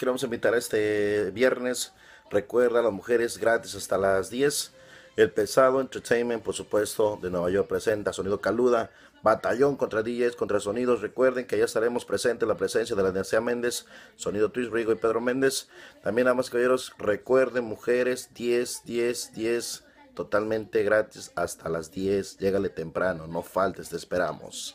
queremos invitar a este viernes. Recuerda, las mujeres gratis hasta las 10. El pesado entertainment, por supuesto, de Nueva York presenta Sonido Caluda, Batallón contra DJs, contra Sonidos. Recuerden que ya estaremos presentes la presencia de la Nancy Méndez, Sonido Twist, Rigo y Pedro Méndez. También, damas caballeros, recuerden, mujeres, 10, 10, 10, totalmente gratis hasta las 10. Llégale temprano, no faltes, te esperamos.